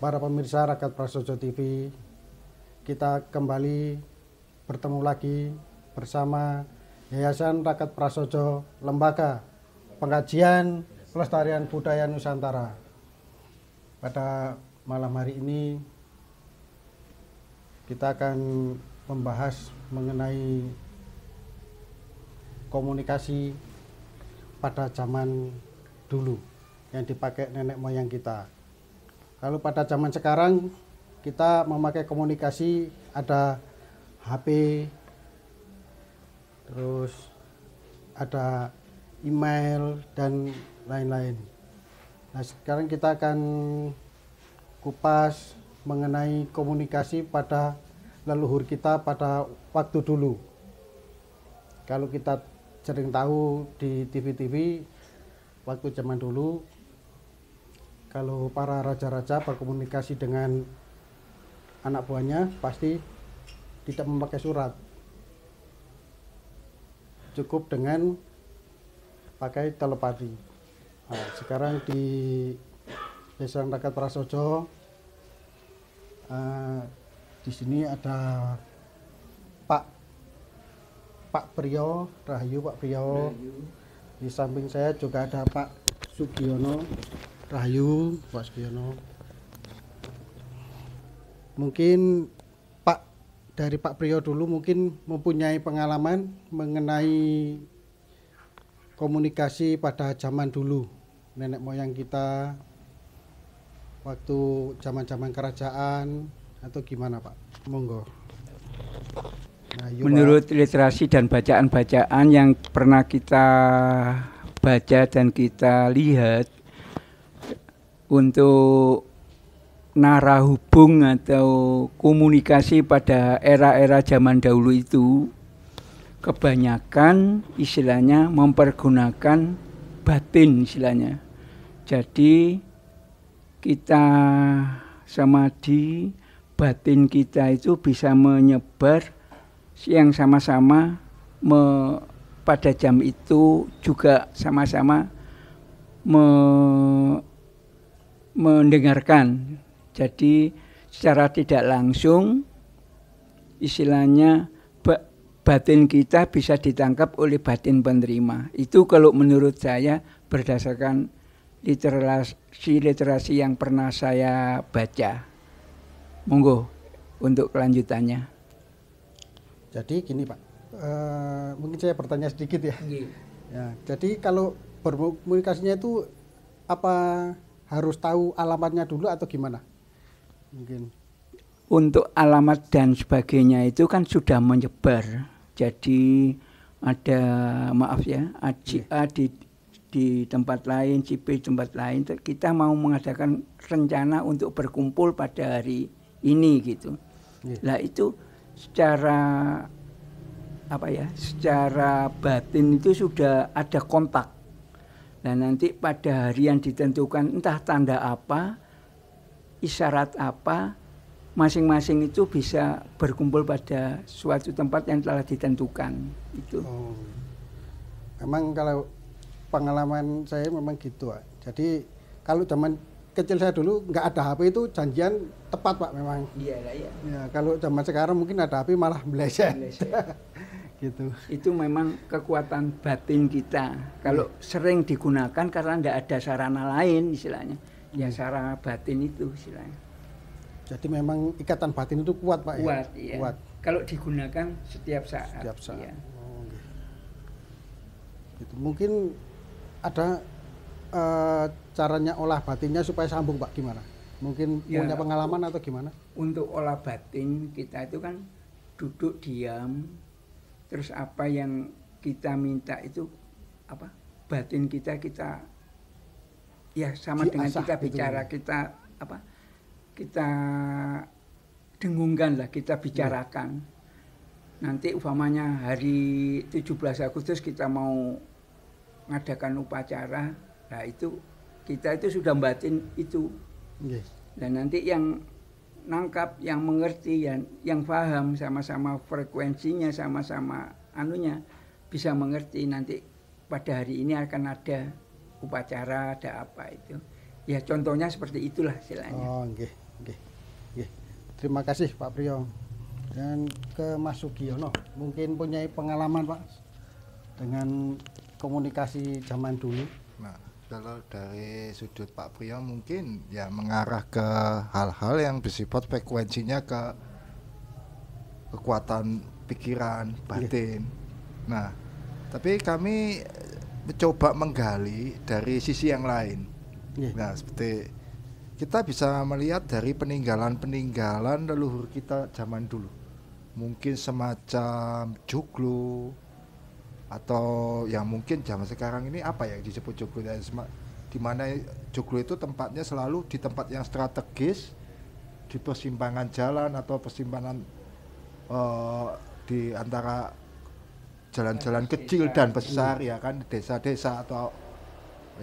para pemirsa Rakyat Prasojo TV. Kita kembali bertemu lagi bersama Yayasan Rakyat Prasojo Lembaga Pengajian Pelestarian Budaya Nusantara. Pada malam hari ini kita akan membahas mengenai komunikasi pada zaman dulu yang dipakai nenek moyang kita kalau pada zaman sekarang kita memakai komunikasi ada HP, terus ada email dan lain-lain. Nah sekarang kita akan kupas mengenai komunikasi pada leluhur kita pada waktu dulu. Kalau kita sering tahu di TV-TV waktu zaman dulu kalau para raja-raja berkomunikasi dengan anak buahnya pasti tidak memakai surat cukup dengan pakai telepati nah, sekarang di desa rakyat Prasojo uh, di sini ada Pak Pak Priyo Rahayu Pak Priyo di samping saya juga ada Pak Sugiono Rahayu, Pak Suyono. Mungkin Pak dari Pak Priyo dulu mungkin mempunyai pengalaman mengenai komunikasi pada zaman dulu nenek moyang kita waktu zaman-zaman kerajaan atau gimana Pak? Monggo. Nah, Menurut Pak. literasi dan bacaan-bacaan yang pernah kita baca dan kita lihat untuk narahubung hubung atau komunikasi pada era-era zaman dahulu itu kebanyakan istilahnya mempergunakan batin istilahnya. Jadi kita samadhi batin kita itu bisa menyebar yang sama-sama me, pada jam itu juga sama-sama mendengarkan. Jadi secara tidak langsung istilahnya batin kita bisa ditangkap oleh batin penerima. Itu kalau menurut saya berdasarkan literasi literasi yang pernah saya baca. Monggo untuk kelanjutannya. Jadi gini Pak, uh, mungkin saya bertanya sedikit ya. Yeah. ya jadi kalau berkomunikasinya itu apa harus tahu alamatnya dulu atau gimana? Mungkin. Untuk alamat dan sebagainya itu kan sudah menyebar. Jadi ada maaf ya, ACA yeah. di di tempat lain, CP tempat lain, kita mau mengadakan rencana untuk berkumpul pada hari ini gitu. Iya. Lah Nah itu secara apa ya, secara batin itu sudah ada kontak Nah nanti pada hari yang ditentukan entah tanda apa, isyarat apa, masing-masing itu bisa berkumpul pada suatu tempat yang telah ditentukan. Itu. Oh. Memang kalau pengalaman saya memang gitu, Pak. Jadi kalau zaman kecil saya dulu nggak ada HP itu janjian tepat pak memang. Iya iya. Ya, kalau zaman sekarang mungkin ada HP malah meleset. gitu. Itu memang kekuatan batin kita. Kalau hmm. sering digunakan karena tidak ada sarana lain istilahnya. Ya iya. sarana batin itu istilahnya. Jadi memang ikatan batin itu kuat pak ya? kuat, ya. Iya. Kuat. Kalau digunakan setiap saat. Setiap saat. Ya. Oh, gitu. Gitu. Mungkin ada e, caranya olah batinnya supaya sambung pak gimana? Mungkin ya, punya pengalaman atau gimana? Untuk olah batin kita itu kan duduk diam terus apa yang kita minta itu apa batin kita kita ya sama Di dengan kita gitu kan ya? bicara gitu. kita apa kita dengungkan lah kita iya. bicarakan ya. nanti umpamanya hari 17 Agustus kita mau ngadakan upacara nah itu kita itu sudah batin itu yes. dan nanti yang nangkap, yang mengerti, yang yang paham sama-sama frekuensinya, sama-sama anunya bisa mengerti nanti pada hari ini akan ada upacara, ada apa itu. Ya contohnya seperti itulah silanya Oh, okay. Okay. Terima kasih Pak Priyo. Dan ke Mas Sugiono, mungkin punya pengalaman Pak dengan komunikasi zaman dulu. Nah kalau dari sudut Pak Priyo mungkin ya mengarah ke hal-hal yang bersifat frekuensinya ke kekuatan pikiran iya. batin. Yeah. Nah, tapi kami eh, mencoba menggali dari sisi yang lain. Yeah. Nah, seperti kita bisa melihat dari peninggalan-peninggalan leluhur kita zaman dulu. Mungkin semacam joglo, atau yang mungkin zaman sekarang ini apa ya disebut joglo dan di mana joglo itu tempatnya selalu di tempat yang strategis di persimpangan jalan atau persimpangan uh, di antara jalan-jalan kecil dan iya. besar ya kan desa-desa atau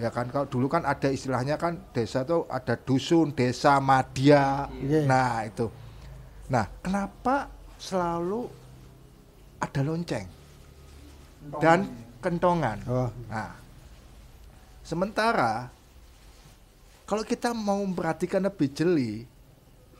ya kan kalau dulu kan ada istilahnya kan desa itu ada dusun desa madia yeah. Iya. nah itu nah kenapa selalu ada lonceng dan kentongan. Oh. Nah, sementara kalau kita mau memperhatikan lebih jeli,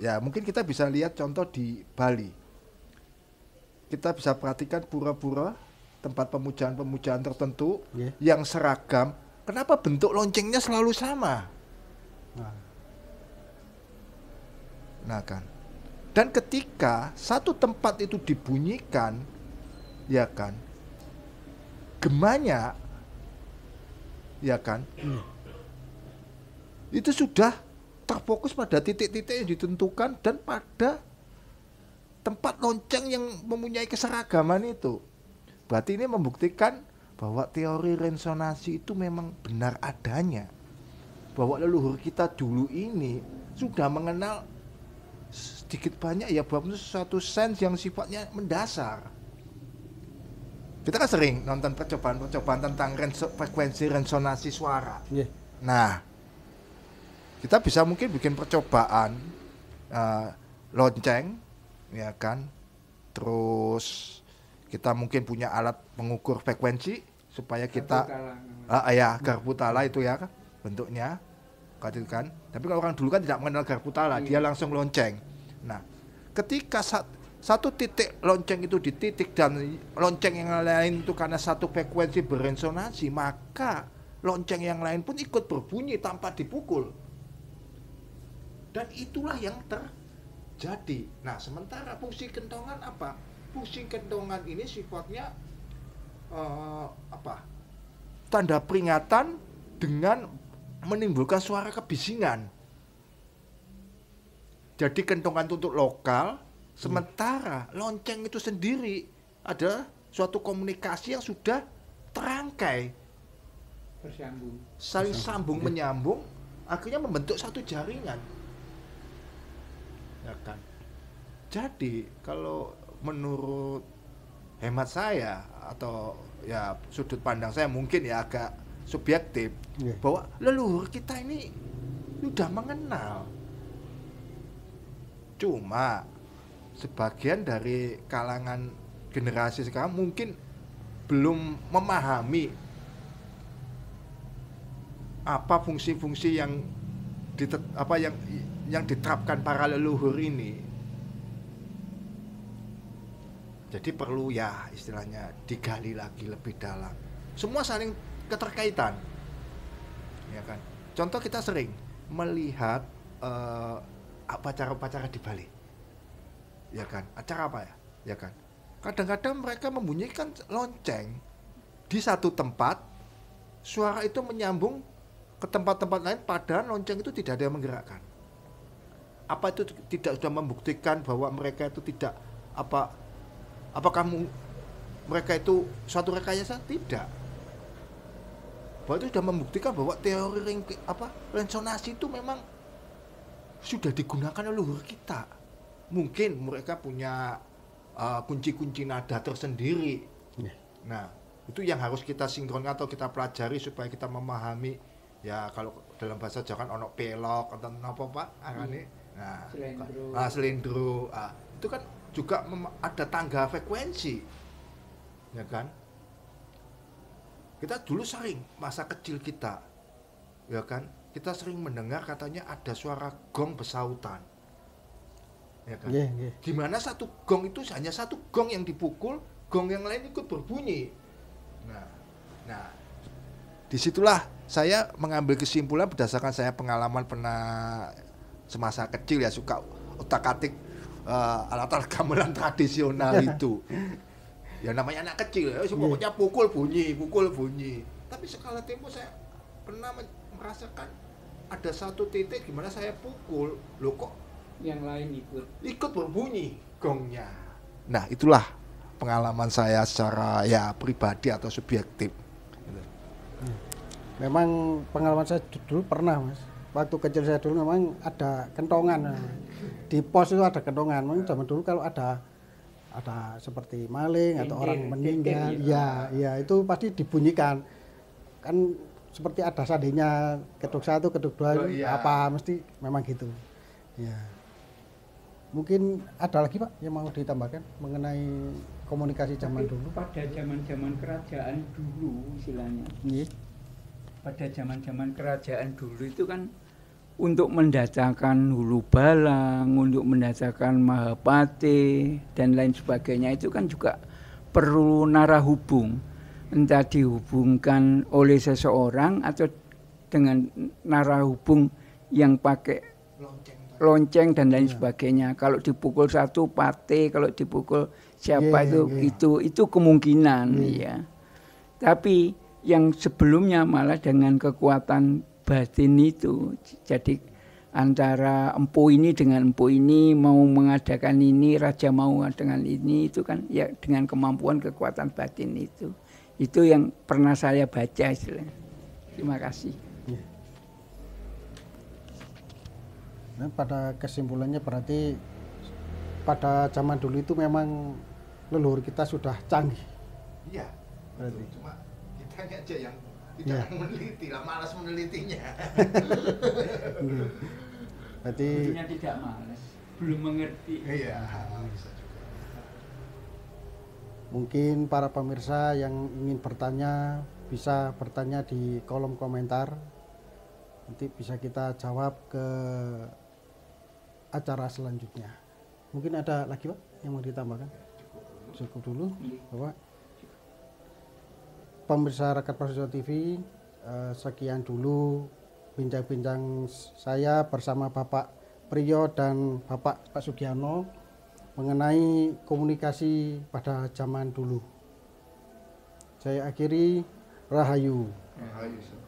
ya mungkin kita bisa lihat contoh di Bali. Kita bisa perhatikan pura-pura tempat pemujaan-pemujaan tertentu yeah. yang seragam. Kenapa bentuk loncengnya selalu sama? Nah. nah kan. Dan ketika satu tempat itu dibunyikan, ya kan, gemanya, ya kan hmm. itu sudah terfokus pada titik-titik yang ditentukan dan pada tempat lonceng yang mempunyai keseragaman itu berarti ini membuktikan bahwa teori resonansi itu memang benar adanya bahwa leluhur kita dulu ini sudah mengenal sedikit banyak ya bahwa itu suatu sense yang sifatnya mendasar kita kan sering nonton percobaan-percobaan tentang renso, frekuensi resonansi suara. Yeah. Nah, kita bisa mungkin bikin percobaan uh, lonceng, ya kan. Terus kita mungkin punya alat mengukur frekuensi supaya kita uh, ya garpu tala itu ya bentuknya gitu kan tapi kalau orang dulu kan tidak mengenal garpu tala yeah. dia langsung lonceng nah ketika saat satu titik lonceng itu di titik dan lonceng yang lain itu karena satu frekuensi beresonansi maka lonceng yang lain pun ikut berbunyi tanpa dipukul dan itulah yang terjadi nah sementara fungsi kentongan apa fungsi kentongan ini sifatnya uh, apa tanda peringatan dengan menimbulkan suara kebisingan jadi kentongan untuk lokal Sementara lonceng itu sendiri ada suatu komunikasi yang sudah terangkai. Bersambung. Saling sambung ya. menyambung, akhirnya membentuk satu jaringan. Ya kan. Jadi kalau menurut hemat saya atau ya sudut pandang saya mungkin ya agak subjektif ya. bahwa leluhur kita ini sudah mengenal. Cuma sebagian dari kalangan generasi sekarang mungkin belum memahami apa fungsi-fungsi yang ditet, apa yang yang diterapkan para leluhur ini. Jadi perlu ya istilahnya digali lagi lebih dalam. Semua saling keterkaitan. Ya kan? Contoh kita sering melihat uh, eh, cara-cara di Bali ya kan acara apa ya ya kan kadang-kadang mereka membunyikan lonceng di satu tempat suara itu menyambung ke tempat-tempat lain padahal lonceng itu tidak ada yang menggerakkan apa itu tidak sudah membuktikan bahwa mereka itu tidak apa apa kamu mereka itu suatu rekayasa tidak bahwa itu sudah membuktikan bahwa teori ring, apa resonansi itu memang sudah digunakan oleh leluhur kita mungkin mereka punya eh, kunci-kunci uh, nada tersendiri. Yeah. Nah, itu yang harus kita sinkron atau kita pelajari supaya kita memahami ya kalau dalam bahasa Jawa kan onok pelok atau apa Pak? Hmm. Nah, selindro. Nah, selindro. Ah, itu kan juga ada tangga frekuensi. Ya kan? Kita dulu sering masa kecil kita ya kan? Kita sering mendengar katanya ada suara gong besautan ya kan? Yeah, yeah. gimana satu gong itu hanya satu gong yang dipukul, gong yang lain ikut berbunyi. Nah, nah disitulah saya mengambil kesimpulan berdasarkan saya pengalaman pernah semasa kecil ya suka otak-atik uh, eh, alat-alat gamelan tradisional iya. itu. Ya namanya anak kecil ya, iya. pokoknya pukul bunyi, pukul bunyi. Tapi sekali tempo saya pernah merasakan ada satu titik gimana saya pukul, lo kok yang lain ikut ikut berbunyi gongnya nah itulah pengalaman saya secara ya pribadi atau subjektif gitu. hmm. memang pengalaman saya dulu pernah mas waktu kecil saya dulu memang ada kentongan di pos itu ada kentongan memang ya. zaman dulu kalau ada ada seperti maling atau orang meninggal ya ya itu pasti dibunyikan kan seperti ada sadinya ketuk satu ketuk dua oh, iya. apa mesti memang gitu ya Mungkin ada lagi Pak yang mau ditambahkan mengenai komunikasi zaman Tapi dulu? Pada zaman-zaman kerajaan dulu istilahnya. Yeah. Pada zaman-zaman kerajaan dulu itu kan untuk mendatangkan hulu balang, untuk mendatangkan mahapati dan lain sebagainya itu kan juga perlu narah hubung, Entah dihubungkan oleh seseorang atau dengan narah hubung yang pakai lonceng dan lain yeah. sebagainya. Kalau dipukul satu pate, kalau dipukul siapa yeah, itu yeah. Iya. itu itu kemungkinan yeah. ya. Iya. Tapi yang sebelumnya malah dengan kekuatan batin itu jadi antara empu ini dengan empu ini mau mengadakan ini raja mau dengan ini itu kan ya dengan kemampuan kekuatan batin itu itu yang pernah saya baca istilahnya terima kasih yeah. Nah, pada kesimpulannya berarti pada zaman dulu itu memang leluhur kita sudah canggih. Iya. Berarti. Itu. Cuma kita aja yang tidak ya. meneliti lah, malas menelitinya. berarti. Bukannya tidak malas, belum mengerti. Iya, Mungkin para pemirsa yang ingin bertanya bisa bertanya di kolom komentar. Nanti bisa kita jawab ke acara selanjutnya. Mungkin ada lagi Pak yang mau ditambahkan? Cukup dulu, Bapak. Pemirsa Rakyat Prasetyo TV, eh, sekian dulu bincang-bincang saya bersama Bapak Priyo dan Bapak Pak Sugiano mengenai komunikasi pada zaman dulu. Saya akhiri Rahayu. Rahayu.